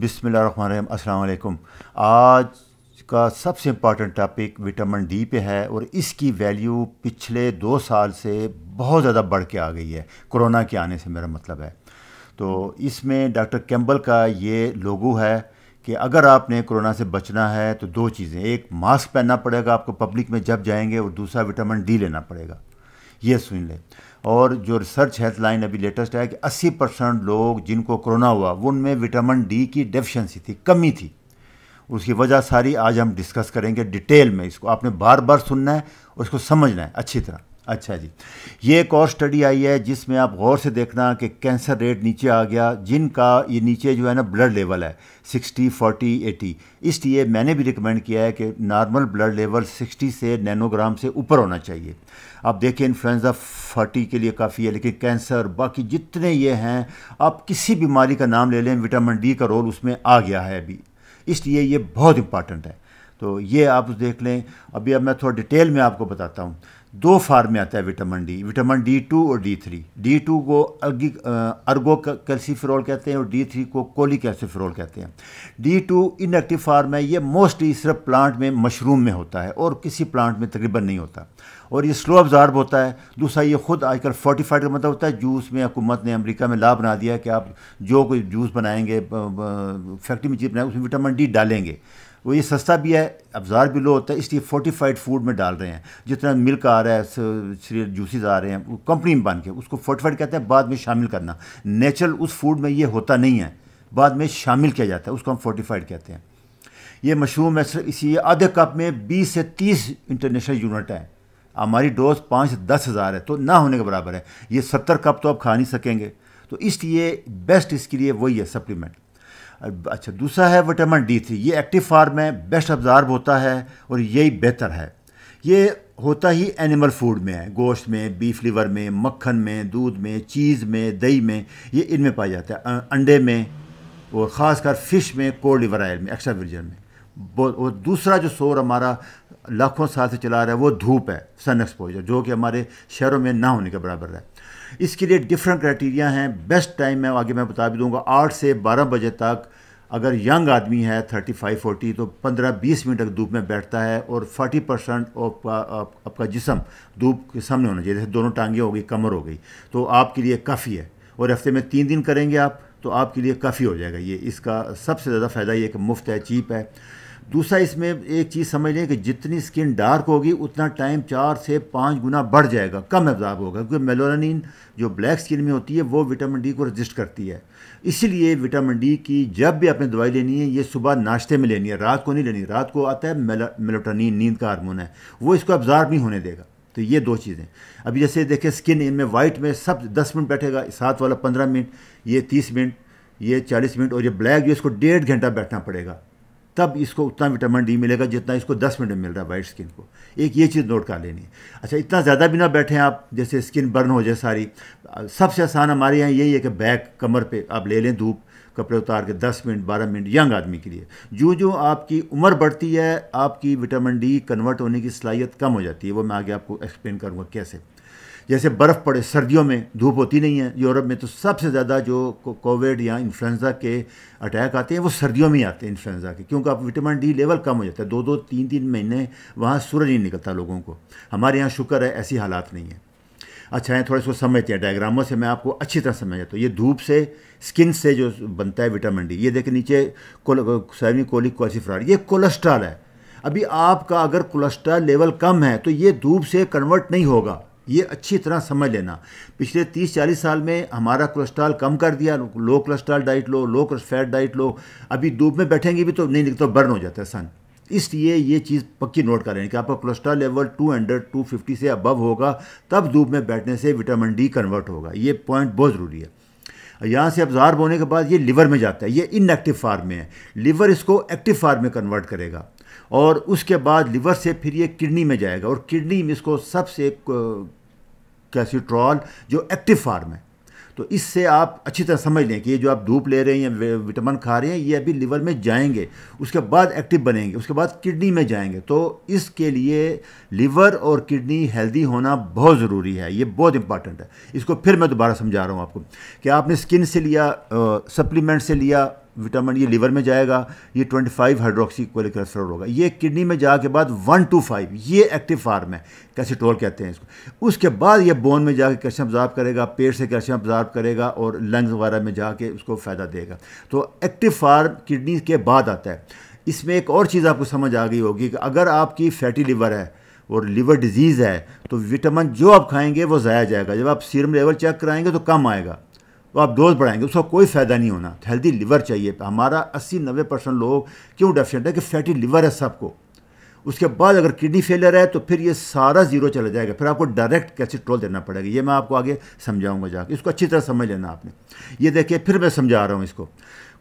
बिसमीम अस्सलाम आज का सबसे इम्पॉर्टेंट टॉपिक विटामिन डी पे है और इसकी वैल्यू पिछले दो साल से बहुत ज़्यादा बढ़ के आ गई है कोरोना के आने से मेरा मतलब है तो इसमें डॉक्टर कैम्बल का ये लोगो है कि अगर आपने कोरोना से बचना है तो दो चीज़ें एक मास्क पहनना पड़ेगा आपको पब्लिक में जब जाएंगे और दूसरा विटामिन डी लेना पड़ेगा ये सुन लें और जो रिसर्च हेल्थलाइन अभी लेटेस्ट है कि 80 परसेंट लोग जिनको कोरोना हुआ उनमें विटामिन डी की डेफिशिएंसी थी कमी थी उसकी वजह सारी आज हम डिस्कस करेंगे डिटेल में इसको आपने बार बार सुनना है उसको समझना है अच्छी तरह अच्छा जी ये एक और स्टडी आई है जिसमें आप गौर से देखना कि कैंसर रेट नीचे आ गया जिनका ये नीचे जो है ना ब्लड लेवल है 60, 40, 80 इसलिए मैंने भी रिकमेंड किया है कि नॉर्मल ब्लड लेवल 60 से नैनोग्राम से ऊपर होना चाहिए आप देखें इन्फ्लुएंजा 40 के लिए काफ़ी है लेकिन कैंसर बाकी जितने ये हैं आप किसी बीमारी का नाम ले लें विटामिन डी का रोल उसमें आ गया है अभी इसलिए ये बहुत इंपॉर्टेंट है तो ये आप देख लें अभी अब मैं थोड़ा डिटेल में आपको बताता हूँ दो फार्म में आता है vitamin D vitamin D two और डी थ्री डी टू को अर्गी अर्गो कैल्सीफेरॉल कहते हैं और डी थ्री को कोली कैल्सीफेरॉल कहते हैं डी टू इनएक्टिव फार्म है ये मोस्टली सिर्फ प्लांट में मशरूम में होता है और किसी प्लांट में तकरीबन नहीं होता और ये स्लो अब्ज़ार्ब होता है दूसरा ये खुद आजकल फोर्टिफाइड का मतलब होता है जूस में हुकूमत ने अमरीका में ला बना दिया कि आप जो कोई जूस बनाएंगे फैक्ट्री में चीज बनाएंगे उसमें विटामिन डी डालेंगे वो ये सस्ता भी है अफजार भी लो होता है इसलिए फोर्टिफाइड फूड में डाल रहे हैं जितना मिल्क आ रहा है जूसीज आ रहे हैं कंपनी में बन के उसको फोर्टिफाइड कहते हैं बाद में शामिल करना नेचुरल उस फूड में ये होता नहीं है बाद में शामिल किया जाता है उसको हम फोर्टिफाइड कहते हैं ये मशरूम है इसी आधे कप में बीस से तीस इंटरनेशनल यूनिट है हमारी डोज पाँच से दस हज़ार है तो ना होने के बराबर है ये सत्तर कप तो आप खा नहीं सकेंगे तो इसलिए बेस्ट इसके लिए वही है सप्लीमेंट अच्छा दूसरा है विटामिन डी थ्री ये एक्टिव फार्म में बेस्ट अब्जार्ब होता है और यही बेहतर है ये होता ही एनिमल फूड में है गोश्त में बीफ लीवर में मक्खन में दूध में चीज़ में दही में ये इनमें पाया जाता है अंडे में और ख़ासकर फ़िश में कोल्ड लिवर आयल में एक्स्ट्रा वर्जन में और दूसरा जो शोर हमारा लाखों साल से चला रहा है वो धूप है सन एक्सपोजर जो कि हमारे शहरों में ना होने के बराबर है इसके लिए डिफरेंट क्राइटेरिया हैं बेस्ट टाइम मैं आगे मैं बता भी दूंगा आठ से बारह बजे तक अगर यंग आदमी है थर्टी फाइव फोर्टी तो पंद्रह बीस मिनट तक धूप में बैठता है और फोर्टी परसेंट आपका आपका जिसम धूप के सामने होना चाहिए जैसे दोनों टांगें हो गई कमर हो गई तो आपके लिए काफ़ी है और हफ्ते में तीन दिन करेंगे आप तो आपके लिए काफ़ी हो जाएगा ये इसका सबसे ज़्यादा फ़ायदा ये कि मुफ्त है चीप है दूसरा इसमें एक चीज़ समझ लें कि जितनी स्किन डार्क होगी उतना टाइम चार से पाँच गुना बढ़ जाएगा कम एब्जॉर्ब होगा क्योंकि मेलोनिन जो ब्लैक स्किन में होती है वो विटामिन डी को रजिस्ट करती है इसीलिए विटामिन डी की जब भी आपने दवाई लेनी है ये सुबह नाश्ते में लेनी है रात को नहीं लेनी रात को आता है मेलोटानिन नींद का हारमोन है वो इसको एब्जॉर्ब नहीं होने देगा तो ये दो चीज़ें अभी जैसे देखें स्किन इनमें वाइट में सब दस मिनट बैठेगा सात वाला पंद्रह मिनट ये तीस मिनट ये चालीस मिनट और ये ब्लैक जो इसको डेढ़ घंटा बैठना पड़ेगा तब इसको उतना विटामिन डी मिलेगा जितना इसको दस मिनट में मिल रहा है वाइट स्किन को एक ये चीज़ नोट कर लेनी अच्छा इतना ज़्यादा भी ना बैठें आप जैसे स्किन बर्न हो जाए सारी सबसे आसान हमारे यहाँ यही है कि बैक कमर पे आप ले लें धूप कपड़े उतार के दस मिनट बारह मिनट यंग आदमी के लिए जो जो आपकी उम्र बढ़ती है आपकी विटामिन डी कन्वर्ट होने की सलाहियत कम हो जाती है वो मैं आगे आपको एक्सप्लेन करूँगा कैसे जैसे बर्फ़ पड़े सर्दियों में धूप होती नहीं है यूरोप में तो सबसे ज़्यादा जो कोविड या इन्फ्लुएंजा के अटैक आते हैं वो सर्दियों में ही आते हैं इन्फ्लुएंजा के क्योंकि आप विटामिन डी लेवल कम हो जाता है दो दो तीन तीन महीने वहाँ सूरज नहीं निकलता लोगों को हमारे यहाँ शुक्र है ऐसी हालात नहीं है अच्छा है थोड़ा इसको समझते हैं डायग्रामों से मैं आपको अच्छी तरह समझ जाता हूँ ये धूप से स्किन से जो बनता है विटामिन डी ये देखें नीचे सैनिक कोलिक क्वासीफ्रार ये कोलेस्ट्रॉल है अभी आपका अगर कोलेस्ट्रॉल लेवल कम है तो ये धूप से कन्वर्ट नहीं होगा ये अच्छी तरह समझ लेना पिछले 30-40 साल में हमारा कोलेस्ट्रॉल कम कर दिया low cholesterol diet low low fat diet लो अभी धूप में बैठेंगे भी तो नहीं निकलता तो बर्न हो जाता है सन इसलिए ये चीज़ पक्की नोट करें कि आपका कोलेस्ट्रॉल लेवल 200 250 से अबव होगा तब धूप में बैठने से विटामिन डी कन्वर्ट होगा ये पॉइंट बहुत ज़रूरी है यहाँ से अब्जार्ब होने के बाद ये लिवर में जाता है ये इनएक्टिव फार्म में है लिवर इसको एक्टिव फार्म में कन्वर्ट करेगा और उसके बाद लिवर से फिर ये किडनी में जाएगा और किडनी में इसको सबसे कैसीट्रॉल जो एक्टिव फार्म है तो इससे आप अच्छी तरह समझ लें कि ये जो आप धूप ले रहे हैं या विटामिन खा रहे हैं ये अभी लिवर में जाएंगे उसके बाद एक्टिव बनेंगे उसके बाद किडनी में जाएंगे तो इसके लिए लिवर और किडनी हेल्दी होना बहुत ज़रूरी है ये बहुत इंपॉर्टेंट है इसको फिर मैं दोबारा समझा रहा हूँ आपको कि आपने स्किन से लिया सप्लीमेंट से लिया विटामिन ये e लीवर में जाएगा ये 25 फाइव हाइड्रोक्सी कोलेक्लेस्ट्रॉल होगा ये किडनी में जा के बाद वन टू फाइव ये एक्टिव फार्म है कैसेटोल कहते हैं इसको उसके बाद ये बोन में जाके कैल्शियम ऑब्जार्व करेगा पेट से कैल्शियम ऑब्जार्व करेगा और लंग्स वगैरह में जाके उसको फ़ायदा देगा तो एक्टिव फार्म किडनी के बाद आता है इसमें एक और चीज़ आपको समझ आ गई होगी कि अगर आपकी फैटी लीवर है और लीवर डिजीज़ है तो विटामिन जो आप खाएंगे वो ज़ाया जाएगा जब आप सीरम लेवल चेक कराएंगे तो कम आएगा तो आप डोज बढ़ाएंगे उसका कोई फ़ायदा नहीं होना हेल्दी तो लिवर चाहिए हमारा अस्सी नब्बे परसेंट लोग क्यों डेफिशेंट है कि फैटी लिवर है सबको उसके बाद अगर किडनी फेलियर है तो फिर ये सारा जीरो चला जाएगा फिर आपको डायरेक्ट कैसेट्रोल देना पड़ेगा ये मैं आपको आगे समझाऊंगा जाके इसको अच्छी तरह समझ लेना आपने ये देखिए फिर मैं समझा रहा हूँ इसको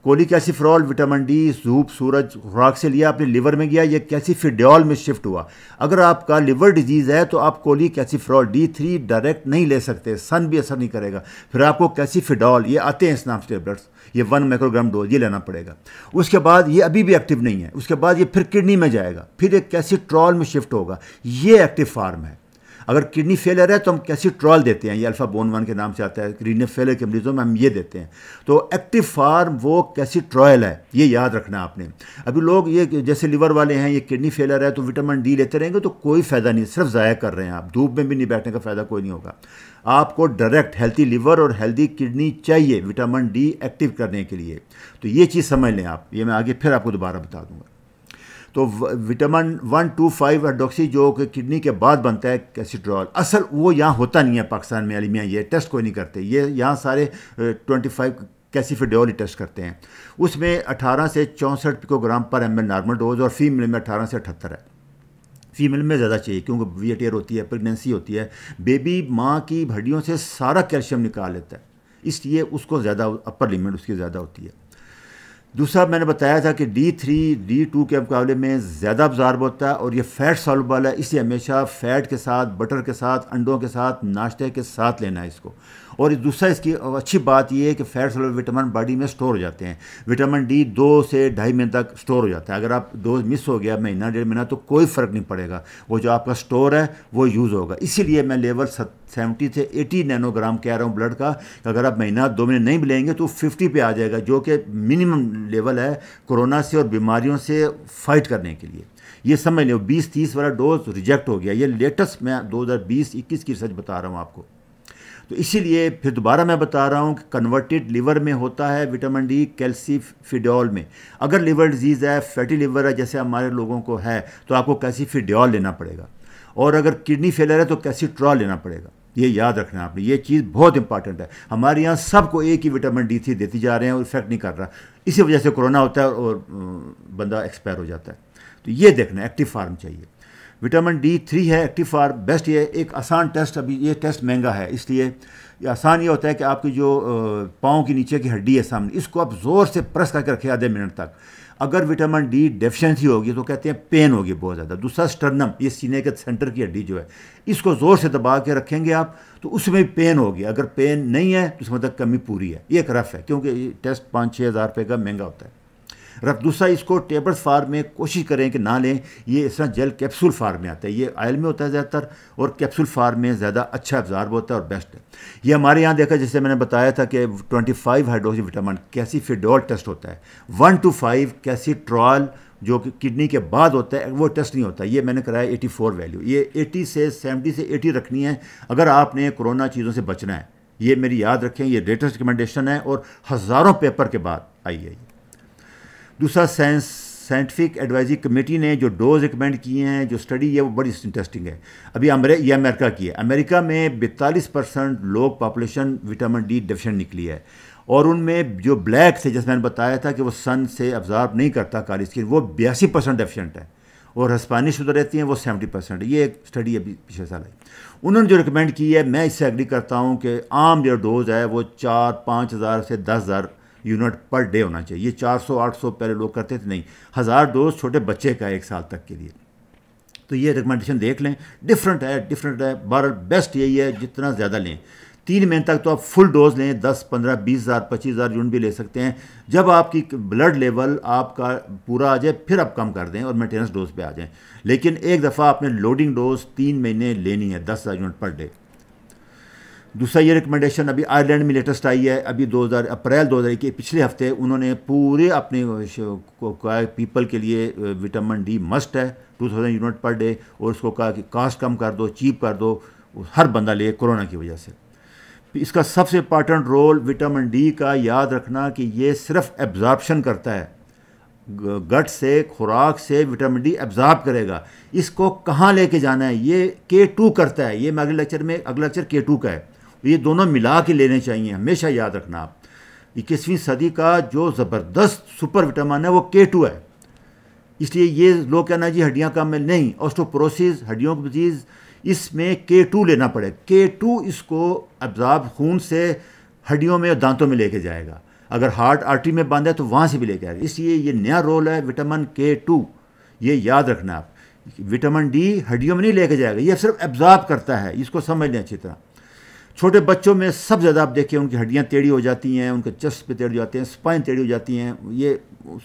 कोलिक एसिफ्रॉल विटामिन डी धूप सूरज खुराक से लिया आपने लिवर में गया कैसी कैसीफिड्योल में शिफ्ट हुआ अगर आपका लिवर डिजीज़ है तो आप कोलिक फ्रॉल डी थ्री डायरेक्ट नहीं ले सकते सन भी असर नहीं करेगा फिर आपको कैसीफिडॉल ये आते हैं स्नाफ टेबलेट्स ये वन माइक्रोग्राम डोज ये लेना पड़ेगा उसके बाद ये अभी भी एक्टिव नहीं है उसके बाद ये फिर किडनी में जाएगा फिर एक कैसीट्रॉल में शिफ्ट होगा ये एक्टिव फार्म है अगर किडनी फेलियर है तो हम कैसी ट्रॉल देते हैं ये अल्फा बोन वन के नाम से आता है किडनी फेलियर के मरीजों में हम ये देते हैं तो एक्टिव फार्म वो कैसी ट्रॉयल है ये याद रखना आपने अभी लोग ये जैसे लिवर वाले हैं ये किडनी फेलियर है तो विटामिन डी लेते रहेंगे तो कोई फ़ायदा नहीं सिर्फ ज़ाया कर रहे हैं आप धूप में भी नहीं बैठने का फ़ायदा कोई नहीं होगा आपको डायरेक्ट हेल्थी लिवर और हेल्दी किडनी चाहिए विटामिन डी एक्टिव करने के लिए तो ये चीज़ समझ लें आप ये मैं आगे फिर आपको दोबारा बता दूंगा तो vitamin one two five hydroxy जो कि किडनी के बाद बनता है कैसीड्रॉल असल वो यहाँ होता नहीं है पाकिस्तान में अलीमिया ये टेस्ट कोई नहीं करते ये यहाँ सारे ट्वेंटी फाइव कैसीफिडोल टेस्ट करते हैं उसमें अठारह से चौंसठ पिकोग्राम पर एम नॉर्मल डोज और फीमेल में अठारह से अठहत्तर है फीमेल में ज़्यादा चाहिए क्योंकि वीट एयर होती है प्रेगनेंसी होती है बेबी माँ की हड्डियों से सारा कैल्शियम निकाल लेता है इसलिए उसको ज़्यादा अपर लिमिट उसकी ज़्यादा होती है दूसरा मैंने बताया था कि डी थ्री डी टू के मुकाबले में ज़्यादा बाजार होता है और ये फ़ैट सॉल्बल है इसे हमेशा फ़ैट के साथ बटर के साथ अंडों के साथ नाश्ते के साथ लेना है इसको और दूसरा इसकी अच्छी बात यह है कि फैट्स सोल विटामिन बॉडी में स्टोर हो जाते हैं विटामिन डी दो से ढाई महीने तक स्टोर हो जाता है अगर आप डोज मिस हो गया महीना डेढ़ महीना तो कोई फ़र्क नहीं पड़ेगा वो जो आपका स्टोर है वो यूज़ होगा इसीलिए मैं लेवल सेवेंटी से एटी नैनोग्राम कह रहा हूँ ब्लड का अगर आप महीना दो महीने नहीं मिलेंगे तो फिफ्टी पे आ जाएगा जो कि मिनिमम लेवल है कोरोना से और बीमारियों से फाइट करने के लिए ये समझ लो बीस तीस वाला डोज रिजेक्ट हो गया ये लेटेस्ट मैं दो हज़ार बीस इक्कीस की रिसर्च बता रहा हूँ आपको तो इसीलिए फिर दोबारा मैं बता रहा हूँ कि कन्वर्टेड लीवर में होता है विटामिन डी कैल्सी फिडोल में अगर लीवर डिजीज़ है फैटी लीवर है जैसे हमारे लोगों को है तो आपको कैसी फिडोल लेना पड़ेगा और अगर किडनी फेलर है तो कैसी ट्रॉल लेना पड़ेगा ये याद रखना है आपने ये चीज़ बहुत इंपॉर्टेंट है हमारे यहाँ सबको एक ही विटामिन डी थी देती जा रहे हैं और इफेक्ट नहीं कर रहा इसी वजह से कोरोना होता है और बंदा एक्सपायर हो जाता है तो ये देखना एक्टिव फार्म चाहिए विटामिन डी थ्री है एक्टिव फार बेस्ट ये एक आसान टेस्ट अभी ये टेस्ट महंगा है इसलिए ये आसान ये होता है कि आपकी जो पाँव के नीचे की हड्डी है सामने इसको आप ज़ोर से प्रेस करके रखें आधे मिनट तक अगर विटामिन डी डेफिशिएंसी होगी तो कहते हैं पेन होगी बहुत ज़्यादा दूसरा स्टर्नम ये सीने के सेंटर की हड्डी जो है इसको ज़ोर से दबा के रखेंगे आप तो उसमें पेन होगी अगर पेन नहीं है तो उसमें मतलब तक कमी पूरी है ये एक रफ है क्योंकि टेस्ट पाँच छः हज़ार रुपये का महंगा होता है रख दूसरा इसको टेबल्स फार्म में कोशिश करें कि ना लें ये इस तरह जेल कैप्सूल फार्म में आता है ये आयल में होता है ज़्यादातर और कैप्सूल फार्म में ज़्यादा अच्छा अफज़ार होता है और बेस्ट है ये हमारे यहाँ देखा जैसे मैंने बताया था कि ट्वेंटी फाइव हाइड्रोक्सी विटामिन कैसी फिडोल टेस्ट होता है one two five calcitriol जो कि किडनी के बाद होता है वो टेस्ट नहीं होता ये मैंने कराया 84 वैल्यू ये 80 से 70 से 80 रखनी है अगर आपने कोरोना चीज़ों से बचना है ये मेरी याद रखें ये लेटेस्ट रिकमेंडेशन है और हज़ारों पेपर के बाद आई है दूसरा साइंस साइंटिफिक एडवाइजरी कमेटी ने जो डोज रिकमेंड किए हैं जो स्टडी है वो बड़ी इंटरेस्टिंग है अभी अमरे ये अमेरिका की है अमेरिका में बैतालीस परसेंट लोग पॉपुलेशन विटामिन डी डिफिशेंट निकली है और उनमें जो ब्लैक थे जैसे मैंने बताया था कि वो सन से ऑब्ज़ार्व नहीं करता काली स्किन वो बयासी परसेंट डिफिशेंट है और हस्पानी शुद्ध रहती हैं वो सेवेंटी परसेंट ये एक स्टडी अभी पिछले साल है उन्होंने जो रिकमेंड की है मैं इससे एग्री करता हूँ कि आम जो डोज है वो चार पाँच हज़ार से दस हज़ार यूनिट पर डे होना चाहिए ये 400 800 पहले लोग करते थे नहीं हज़ार डोज छोटे बच्चे का एक साल तक के लिए तो ये रिकमेंडेशन देख लें डिफरेंट है डिफरेंट है बहर बेस्ट यही है जितना ज़्यादा लें तीन महीने तक तो आप फुल डोज लें दस पंद्रह बीस हज़ार पच्चीस हज़ार यूनिट भी ले सकते हैं जब आपकी ब्लड लेवल आपका पूरा आ जाए फिर आप कम कर दें और मेंटेनेंस डोज पे आ जाएं लेकिन एक दफ़ा आपने लोडिंग डोज तीन महीने लेनी है दस हज़ार यूनिट पर डे दूसरा ये रिकमेंडेशन अभी आयरलैंड में लेटेस्ट आई है अभी 2000 अप्रैल हज़ार के पिछले हफ्ते उन्होंने पूरे अपने पीपल के लिए विटामिन डी मस्ट है 2000 यूनिट पर डे और उसको कहा कि कास्ट कम कर दो चीप कर दो हर बंदा ले कोरोना की वजह से इसका सबसे इम्पॉर्टेंट रोल विटामिन डी का याद रखना कि ये सिर्फ एब्जॉर्बशन करता है गट से खुराक से विटामिन डी एब्जॉर्ब करेगा इसको कहाँ लेके जाना है ये के टू करता है ये मैं अगले लेक्चर में अगला लेक्चर के टू का है तो ये दोनों मिला के लेने चाहिए हमेशा याद रखना आप इक्कीसवीं सदी का जो ज़बरदस्त सुपर विटामिन है वो के टू है इसलिए ये लोग कहना जी हड्डियाँ काम में नहीं ऑस्टोप्रोसिस हड्डियों की डिजीज़ इसमें के टू लेना पड़े के टू इसको अब्जाब खून से हड्डियों में और दांतों में लेके जाएगा अगर हार्ट आर्टरी में बांधे है तो वहाँ से भी लेके आएगा इसलिए ये नया रोल है विटामिन के टू ये याद रखना आप विटामिन डी हड्डियों में नहीं लेके जाएगा ये सिर्फ एब्जार्ब करता है इसको समझ लें अच्छी तरह छोटे बच्चों में सब ज़्यादा आप देखें उनकी हड्डियाँ टेढ़ी हो जाती हैं उनके चेस्ट पे टेढ़ी हो जाते हैं स्पाइन टेढ़ी हो जाती हैं ये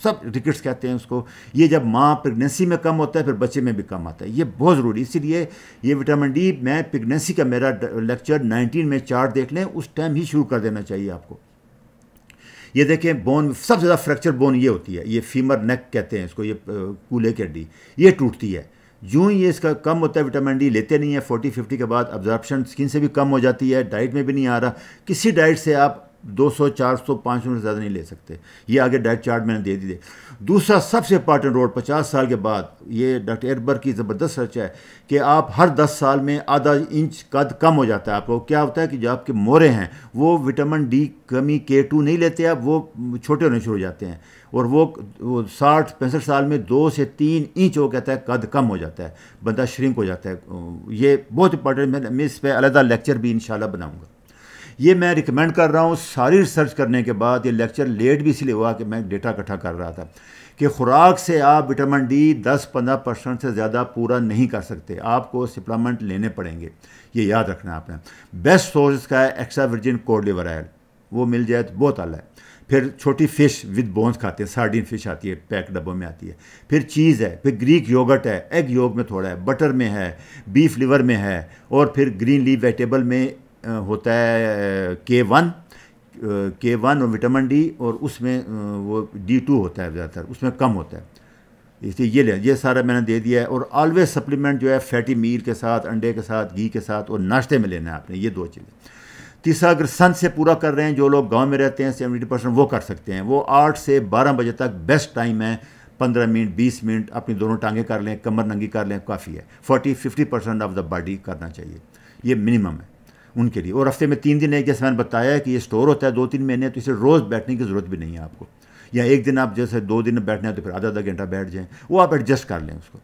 सब रिकेट्स कहते हैं उसको ये जब माँ प्रेगनेंसी में कम होता है फिर बच्चे में भी कम आता है ये बहुत ज़रूरी इसीलिए ये विटामिन डी मैं प्रेगनेंसी का मेरा लेक्चर नाइनटीन में चार्ट देख लें उस टाइम ही शुरू कर देना चाहिए आपको ये देखें बोन सबसे ज़्यादा फ्रैक्चर बोन ये होती है ये फीमर नेक कहते हैं इसको ये कूल्हे की हड्डी ये टूटती है यूं ही इसका कम होता है विटामिन डी लेते नहीं है 40 50 के बाद अब्जॉर्प्शन स्किन से भी कम हो जाती है डाइट में भी नहीं आ रहा किसी डाइट से आप 200 400 500 से ज़्यादा नहीं ले सकते ये आगे डायरेक्ट चार्ट मैंने दे दी दूसरा सबसे इंपॉर्टेंट रोड 50 साल के बाद ये डॉक्टर एरबर की ज़बरदस्त सर्च है कि आप हर 10 साल में आधा इंच कद कम हो जाता है आपको क्या होता है कि जो आपके मोरे हैं वो विटामिन डी कमी के टू नहीं लेते आप वो छोटे होने शुरू हो जाते हैं और वो, साठ पैंसठ साल में दो से तीन इंच वो कहता है कद कम हो जाता है बंदा श्रिंक हो जाता है ये बहुत इंपॉर्टेंट मैं इस पर अलहदा लेक्चर भी इन बनाऊँगा ये मैं रिकमेंड कर रहा हूँ सारी रिसर्च करने के बाद ये लेक्चर लेट भी इसलिए हुआ कि मैं डेटा इकट्ठा कर रहा था कि खुराक से आप विटामिन डी 10-15 परसेंट से ज़्यादा पूरा नहीं कर सकते आपको सप्लीमेंट लेने पड़ेंगे ये याद रखना आपने बेस्ट सोर्स का है extra virgin cod liver oil वो मिल जाए तो बहुत आला है फिर छोटी फ़िश विद बोन्स खाते हैं सार्डिन फिश आती है पैक डब्बों में आती है फिर चीज़ है फिर ग्रीक योगर्ट है एग योग में थोड़ा है बटर में है बीफ लिवर में है और फिर ग्रीन ली वेजिटेबल में होता है के वन के वन और विटामिन डी और उसमें वो डी टू होता है ज़्यादातर उसमें कम होता है इसलिए ये ले ये सारा मैंने दे दिया है और ऑलवेज सप्लीमेंट जो है फैटी मील के साथ अंडे के साथ घी के साथ और नाश्ते में लेना है आपने ये दो चीज़ें तीसरा अगर सन से पूरा कर रहे हैं जो लोग गांव में रहते हैं सेवेंटी परसेंट वो कर सकते हैं वो आठ से बारह बजे तक बेस्ट टाइम है पंद्रह मिनट बीस मिनट अपनी दोनों टांगे कर लें कमर नंगी कर लें काफ़ी है forty fifty percent of the body करना चाहिए ये मिनिमम है उनके लिए और हफ्ते में तीन दिन एक जैसे मैंने बताया कि ये स्टोर होता है दो तीन महीने तो इसे रोज़ बैठने की ज़रूरत भी नहीं है आपको या एक दिन आप जैसे दो दिन बैठने हैं तो फिर आधा आधा घंटा बैठ जाएँ वो आप एडजस्ट कर लें उसको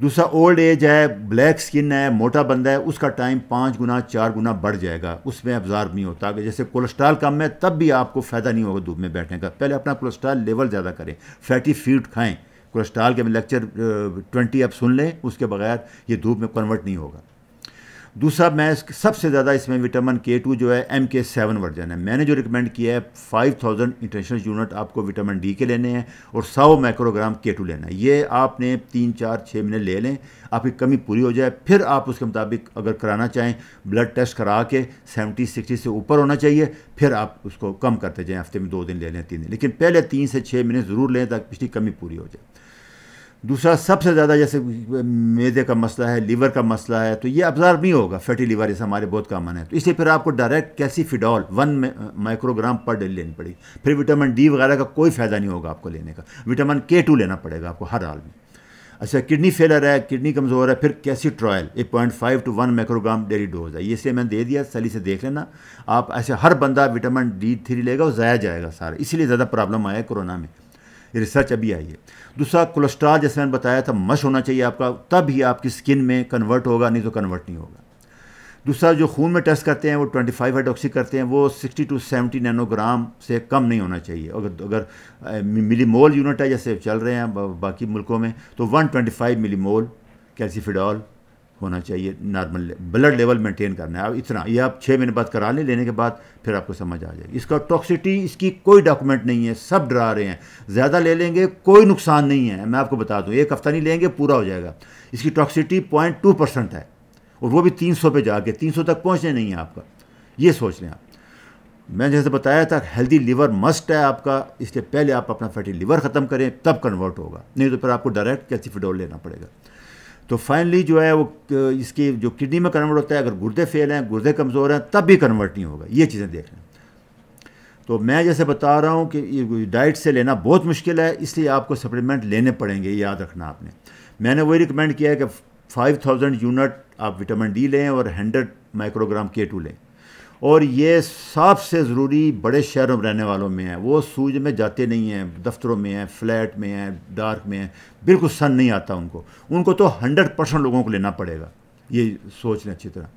दूसरा ओल्ड एज है ब्लैक स्किन है मोटा बंदा है उसका टाइम पाँच गुना चार गुना बढ़ जाएगा उसमें अब्जार्व नहीं होता कि जैसे कोलेस्ट्रॉल कम है तब भी आपको फ़ायदा नहीं होगा धूप में बैठने का पहले अपना कोलेस्ट्रॉल लेवल ज़्यादा करें फैटी फीड खाएँ कोलेस्ट्रॉल के लेक्चर ट्वेंटी आप सुन लें उसके बगैर ये धूप में कन्वर्ट नहीं होगा दूसरा मैं सबसे ज़्यादा इसमें विटामिन के टू जो है एम के सेवन वर्जन है मैंने जो रिकमेंड किया है फाइव थाउजेंड इंटरनेशनल यूनिट आपको विटामिन डी के लेने हैं और सौ माइक्रोग्राम के टू लेना है ये आपने तीन चार छः महीने ले लें आपकी कमी पूरी हो जाए फिर आप उसके मुताबिक अगर कराना चाहें ब्लड टेस्ट करा के सेवेंटी सिक्सटी से ऊपर होना चाहिए फिर आप उसको कम करते जाएँ हफ्ते में दो दिन ले लें तीन दिन लेकिन पहले तीन से छः महीने ज़रूर लें ताकि पिछली कमी पूरी हो जाए दूसरा सबसे ज़्यादा जैसे मेदे का मसला है लीवर का मसला है तो ये ऑब्जर्व नहीं होगा फैटी लीवर इस हमारे बहुत कामन है तो इसलिए फिर आपको डायरेक्ट कैसी फिडॉल वन माइक्रोग्राम पर डे लेनी पड़ेगी फिर विटामिन डी वगैरह का कोई फ़ायदा नहीं होगा आपको लेने का विटामिन के टू लेना पड़ेगा आपको हर हाल में अच्छा किडनी फेलर है किडनी कमज़ोर है फिर कैसी ट्रायल एक point five two one microgram daily dose है ये इसलिए मैंने दे दिया सली से देख लेना आप ऐसे हर बंदा विटामिन डी थ्री लेगा और ज़ाया जाएगा सारा इसीलिए ज़्यादा प्रॉब्लम आया कोरोना में रिसर्च अभी आई है दूसरा कोलेस्ट्रॉल जैसे मैंने बताया था मश होना चाहिए आपका तब ही आपकी स्किन में कन्वर्ट होगा नहीं तो कन्वर्ट नहीं होगा दूसरा जो खून में टेस्ट करते हैं वो 25 फाइव हाइड्रोक्सी करते हैं वो 60 टू 70 नैनोग्राम से कम नहीं होना चाहिए अगर अगर मिलीमोल यूनिट है जैसे चल रहे हैं बाकी मुल्कों में तो 125 मिलीमोल कैल्सीफिडॉल होना चाहिए नॉर्मल ब्लड लेवल मेंटेन करना है अब इतना ये आप छः महीने बाद करा लें लेने के बाद फिर आपको समझ आ जाएगी इसका टॉक्सिटी इसकी कोई डॉक्यूमेंट नहीं है सब डरा रहे हैं ज़्यादा ले लेंगे कोई नुकसान नहीं है मैं आपको बता दूँ एक हफ़्ता नहीं लेंगे पूरा हो जाएगा इसकी टॉक्सिटी पॉइंट टू परसेंट है और वो भी तीन सौ जाके तीन सौ तक पहुँचने नहीं है आपका ये सोच लें आप मैं जैसे बताया था हेल्दी लीवर मस्ट है आपका इसके पहले आप अपना फैटी लीवर ख़त्म करें तब कन्वर्ट होगा नहीं तो फिर आपको डायरेक्ट कैल्सीफिडोल लेना पड़ेगा तो फाइनली जो है वो इसकी जो किडनी में कन्वर्ट होता है अगर गुर्दे फेल हैं गुर्दे कमज़ोर हैं तब भी कन्वर्ट नहीं होगा ये चीज़ें देख लें तो मैं जैसे बता रहा हूँ कि डाइट से लेना बहुत मुश्किल है इसलिए आपको सप्लीमेंट लेने पड़ेंगे याद रखना आपने मैंने वही रिकमेंड किया है कि 5000 यूनिट आप विटामिन डी लें और 100 माइक्रोग्राम के टू लें और ये सबसे ज़रूरी बड़े शहरों में रहने वालों में है वो सूज में जाते नहीं हैं दफ्तरों में हैं फ्लैट में हैं डार्क में हैं बिल्कुल सन नहीं आता उनको उनको तो हंड्रेड परसेंट लोगों को लेना पड़ेगा ये सोच लें अच्छी तरह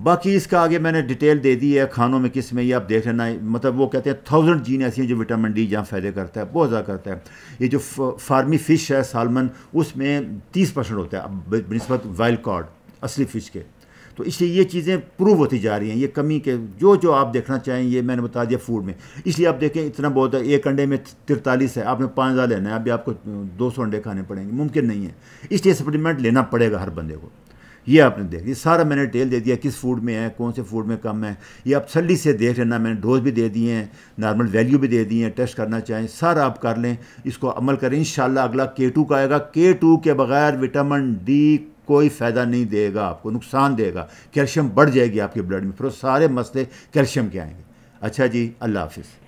बाकी इसका आगे मैंने डिटेल दे दी है खानों में किस में ये आप देख लेना मतलब वो कहते हैं थाउजेंड जीन ऐसी हैं जो विटामिन डी जहाँ फ़ायदे करता है बहुत ज़्यादा करता है ये जो फार्मी फ़िश है सालमन उसमें तीस परसेंट होता है बनस्बत वाइल्ड कार्ड असली फ़िश के तो इसलिए ये चीज़ें प्रूव होती जा रही हैं ये कमी के जो जो आप देखना चाहें ये मैंने बता दिया फूड में इसलिए आप देखें इतना बहुत है एक अंडे में तिरतालीस है आपने पाँच हज़ार लेना है अभी आपको दो सौ अंडे खाने पड़ेंगे मुमकिन नहीं है इसलिए सप्लीमेंट लेना पड़ेगा हर बंदे को ये आपने देख ये सारा मैंने डिटेल दे दिया किस फूड में है कौन से फूड में कम है ये आप सली से देख लेना मैंने डोज भी दे दिए हैं नॉर्मल वैल्यू भी दे दिए हैं टेस्ट करना चाहें सारा आप कर लें इसको अमल करें इन अगला के टू का आएगा के टू के बगैर विटामिन डी कोई फ़ायदा नहीं देगा आपको नुकसान देगा कैल्शियम बढ़ जाएगी आपके ब्लड में फिर सारे मसले कैल्शियम के आएंगे अच्छा जी अल्लाह हाफिज़